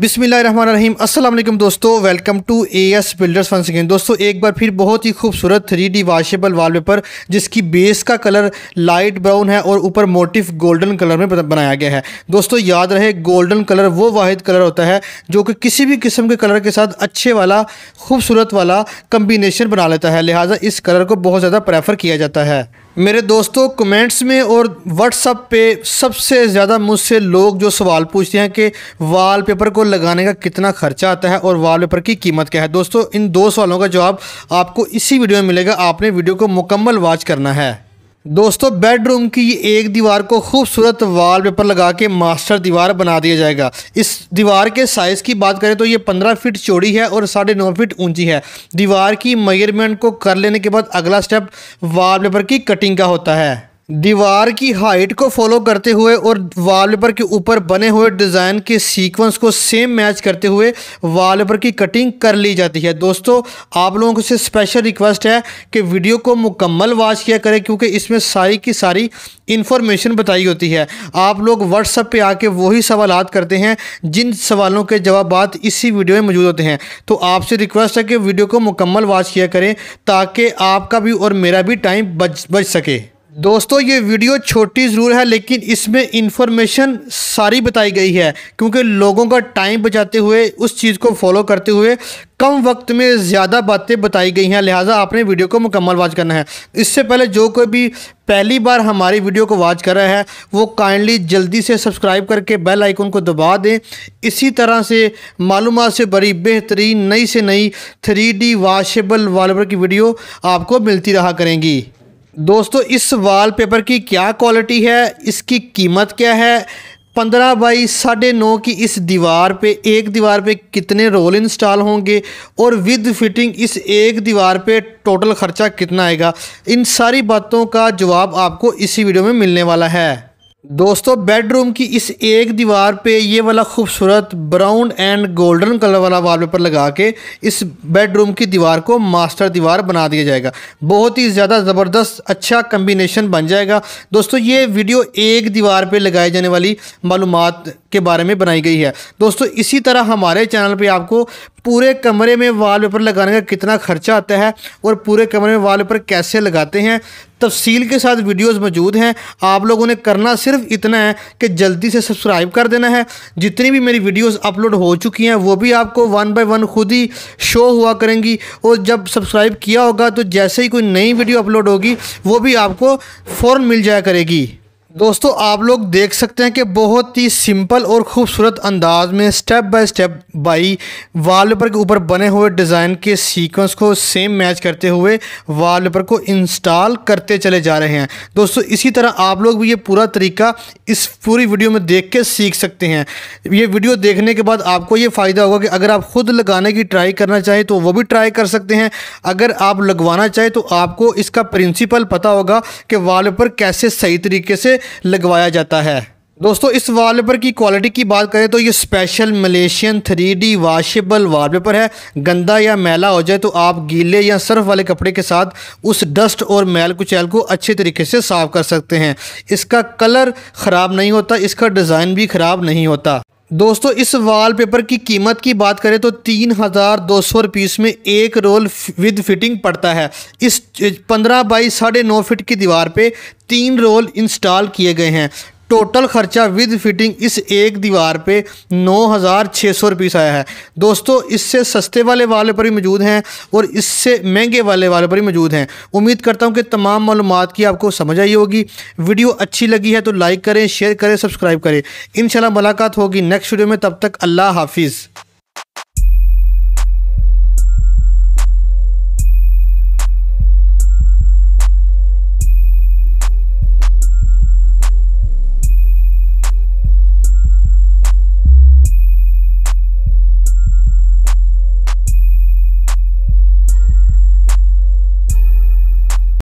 बिसमीम अल्लाम दोस्तों welcome to A S builders once again दोस्तों एक बार फिर बहुत ही खूबसूरत थ्री डी वाशेबल पेपर जिसकी बेस का कलर लाइट ब्राउन है और ऊपर मोटिफ गोल्डन कलर में बनाया गया है दोस्तों याद रहे गोल्डन कलर वो वाद कलर होता है जो कि किसी भी किस्म के कलर के साथ अच्छे वाला खूबसूरत वाला कम्बिनेशन बना लेता है लिहाजा इस कलर को बहुत ज़्यादा प्रेफर किया जाता है मेरे दोस्तों कमेंट्स में और व्हाट्सअप पे सबसे ज़्यादा मुझसे लोग जो सवाल पूछते हैं कि वॉलपेपर को लगाने का कितना खर्चा आता है और वॉलपेपर की कीमत क्या है दोस्तों इन दो सवालों का जवाब आपको इसी वीडियो में मिलेगा आपने वीडियो को मुकम्मल वॉच करना है दोस्तों बेडरूम की एक दीवार को खूबसूरत वॉलपेपर लगा के मास्टर दीवार बना दिया जाएगा इस दीवार के साइज़ की बात करें तो ये 15 फीट चौड़ी है और साढ़े नौ फीट ऊंची है दीवार की मेजरमेंट को कर लेने के बाद अगला स्टेप वॉलपेपर की कटिंग का होता है दीवार की हाइट को फॉलो करते हुए और वॉलपेपर के ऊपर बने हुए डिज़ाइन के सीक्वेंस को सेम मैच करते हुए वॉलपेपर की कटिंग कर ली जाती है दोस्तों आप लोगों से स्पेशल रिक्वेस्ट है कि वीडियो को मुकम्मल वॉच किया करें क्योंकि इसमें सारी की सारी इन्फॉर्मेशन बताई होती है आप लोग व्हाट्सअप पे आके वही सवाल करते हैं जिन सवालों के जवाब इसी वीडियो में मौजूद होते हैं तो आपसे रिक्वेस्ट है कि वीडियो को मुकम्मल वॉच किया करें ताकि आपका भी और मेरा भी टाइम बच बच सके दोस्तों ये वीडियो छोटी ज़रूर है लेकिन इसमें इन्फॉर्मेशन सारी बताई गई है क्योंकि लोगों का टाइम बचाते हुए उस चीज़ को फॉलो करते हुए कम वक्त में ज़्यादा बातें बताई गई हैं लिहाजा आपने वीडियो को मुकम्मल वाच करना है इससे पहले जो कोई भी पहली बार हमारी वीडियो को वाच कर रहा है वो काइंडली जल्दी से सब्सक्राइब करके बेल आइकन को दबा दें इसी तरह से मालूम से बड़ी बेहतरीन नई से नई थ्री डी वाशेबल वालवर की वीडियो आपको मिलती रहा करेंगी दोस्तों इस वॉलपेपर की क्या क्वालिटी है इसकी कीमत क्या है पंद्रह बाई साढ़े नौ की इस दीवार पे एक दीवार पे कितने रोल इंस्टॉल होंगे और विद फिटिंग इस एक दीवार पे टोटल ख़र्चा कितना आएगा इन सारी बातों का जवाब आपको इसी वीडियो में मिलने वाला है दोस्तों बेडरूम की इस एक दीवार पे ये वाला खूबसूरत ब्राउन एंड गोल्डन कलर वाला वॉलपेपर लगा के इस बेडरूम की दीवार को मास्टर दीवार बना दिया जाएगा बहुत ही ज़्यादा ज़बरदस्त अच्छा कम्बिनेशन बन जाएगा दोस्तों ये वीडियो एक दीवार पे लगाए जाने वाली मालूम के बारे में बनाई गई है दोस्तों इसी तरह हमारे चैनल पे आपको पूरे कमरे में वॉलपेपर लगाने का कितना खर्चा आता है और पूरे कमरे में वॉलपेपर कैसे लगाते हैं तफसील के साथ वीडियोस मौजूद हैं आप लोगों ने करना सिर्फ इतना है कि जल्दी से सब्सक्राइब कर देना है जितनी भी मेरी वीडियोस अपलोड हो चुकी हैं वो भी आपको वन बाय वन खुद ही शो हुआ करेंगी और जब सब्सक्राइब किया होगा तो जैसे ही कोई नई वीडियो अपलोड होगी वो भी आपको फ़ौर मिल जाया करेगी दोस्तों आप लोग देख सकते हैं कि बहुत ही सिंपल और ख़ूबसूरत अंदाज में step by step by wallpaper के ऊपर बने हुए डिज़ाइन के सीक्वेंस को सेम मैच करते हुए वॉलपेपर को इंस्टॉल करते चले जा रहे हैं दोस्तों इसी तरह आप लोग भी ये पूरा तरीका इस पूरी वीडियो में देख के सीख सकते हैं ये वीडियो देखने के बाद आपको ये फ़ायदा होगा कि अगर आप ख़ुद लगाने की ट्राई करना चाहें तो वो भी ट्राई कर सकते हैं अगर आप लगवाना चाहें तो आपको इसका प्रिंसिपल पता होगा कि वॉलपेपर कैसे सही तरीके से लगवाया जाता है दोस्तों इस वॉलपेपर की क्वालिटी की बात करें तो ये special Malaysian three D washable wallpaper है गंदा या मैला हो जाए तो आप गीले या सर्फ वाले कपड़े के साथ उस डस्ट और मैल कुचैल को अच्छे तरीके से साफ़ कर सकते हैं इसका कलर ख़राब नहीं होता इसका डिज़ाइन भी ख़राब नहीं होता दोस्तों इस वॉलपेपर की कीमत की बात करें तो तीन हज़ार दो सौ रुपीस में एक रोल विद फिटिंग पड़ता है इस पंद्रह बाई साढ़े नौ फिट की दीवार पे तीन रोल इंस्टॉल किए गए हैं टोटल खर्चा विद फिटिंग इस एक दीवार पे नौ हज़ार छः सौ रुपीस आया है दोस्तों इससे सस्ते वाले वाले पर ही मौजूद हैं और इससे महंगे वाले वाले पर ही मौजूद हैं उम्मीद करता हूँ कि तमाम मालूम की आपको समझ आई होगी वीडियो अच्छी लगी है तो लाइक करें शेयर करें सब्सक्राइब करें इन मुलाकात होगी नेक्स्ट वीडियो में तब तक अल्लाह हाफिज़